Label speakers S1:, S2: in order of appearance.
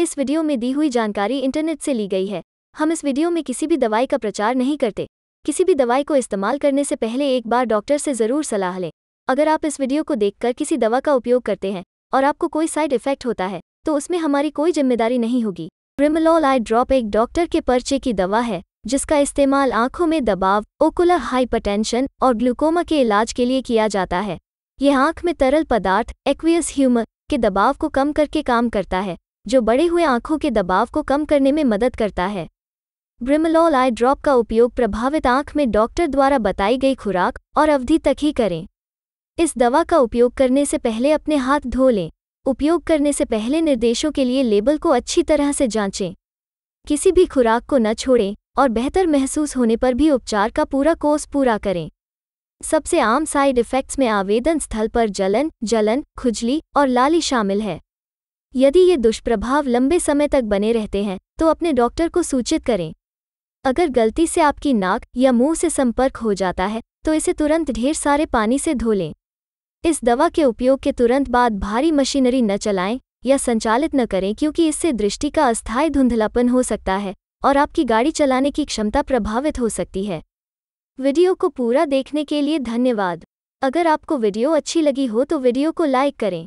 S1: इस वीडियो में दी हुई जानकारी इंटरनेट से ली गई है हम इस वीडियो में किसी भी दवाई का प्रचार नहीं करते किसी भी दवाई को इस्तेमाल करने से पहले एक बार डॉक्टर से ज़रूर सलाह लें अगर आप इस वीडियो को देखकर किसी दवा का उपयोग करते हैं और आपको कोई साइड इफेक्ट होता है तो उसमें हमारी कोई जिम्मेदारी नहीं होगी रिमलॉल आई ड्रॉप एक डॉक्टर के पर्चे की दवा है जिसका इस्तेमाल आंखों में दबाव ओकुलर हाइपरटेंशन और ग्लूकोमा के इलाज के लिए किया जाता है यह आंख में तरल पदार्थ एक्वियस ह्यूमर के दबाव को कम करके काम करता है जो बड़े हुए आंखों के दबाव को कम करने में मदद करता है ब्रिमलॉल आई ड्रॉप का उपयोग प्रभावित आंख में डॉक्टर द्वारा बताई गई खुराक और अवधि तक ही करें इस दवा का उपयोग करने से पहले अपने हाथ धो लें उपयोग करने से पहले निर्देशों के लिए लेबल को अच्छी तरह से जांचें किसी भी खुराक को न छोड़ें और बेहतर महसूस होने पर भी उपचार का पूरा कोर्स पूरा करें सबसे आम साइड इफ़ेक्ट्स में आवेदन स्थल पर जलन जलन खुजली और लाली शामिल है यदि ये दुष्प्रभाव लंबे समय तक बने रहते हैं तो अपने डॉक्टर को सूचित करें अगर गलती से आपकी नाक या मुंह से संपर्क हो जाता है तो इसे तुरंत ढेर सारे पानी से धो लें इस दवा के उपयोग के तुरंत बाद भारी मशीनरी न चलाएं या संचालित न करें क्योंकि इससे दृष्टि का अस्थायी धुंधलापन हो सकता है और आपकी गाड़ी चलाने की क्षमता प्रभावित हो सकती है वीडियो को पूरा देखने के लिए धन्यवाद अगर आपको वीडियो अच्छी लगी हो तो वीडियो को लाइक करें